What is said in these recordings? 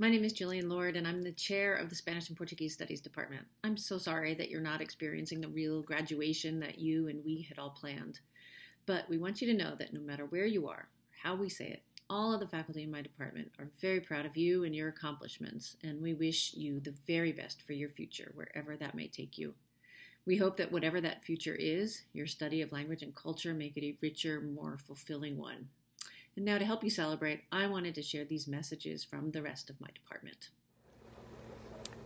My name is Jillian Lord, and I'm the chair of the Spanish and Portuguese Studies Department. I'm so sorry that you're not experiencing the real graduation that you and we had all planned. But we want you to know that no matter where you are, how we say it, all of the faculty in my department are very proud of you and your accomplishments, and we wish you the very best for your future, wherever that may take you. We hope that whatever that future is, your study of language and culture make it a richer, more fulfilling one and now to help you celebrate, I wanted to share these messages from the rest of my department.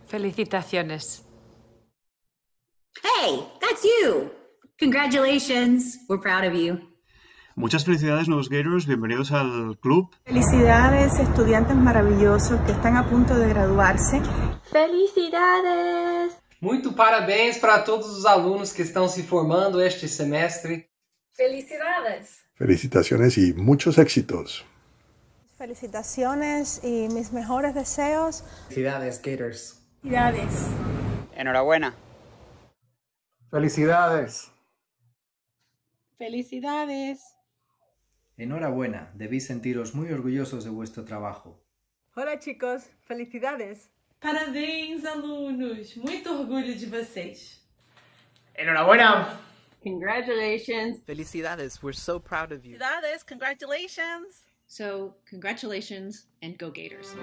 Felicitaciones. Hey, that's you. Congratulations. We're proud of you. Muchas felicidades, nuevos Gators. Bienvenidos al club. Felicidades, estudiantes maravillosos que están a punto de graduarse. Felicidades. Muito parabéns para todos os alunos que estão se formando este semestre. Felicidades. Felicitaciones y muchos éxitos. Felicitaciones y mis mejores deseos. Felicidades, Gators. Felicidades. Enhorabuena. Felicidades. Felicidades. Enhorabuena, debéis sentiros muy orgullosos de vuestro trabajo. Hola chicos, felicidades. Parabéns, alunos, muito orgulho de vocês. Enhorabuena. Congratulations. Felicidades. We're so proud of you. Felicidades. Congratulations. So, congratulations and go Gators.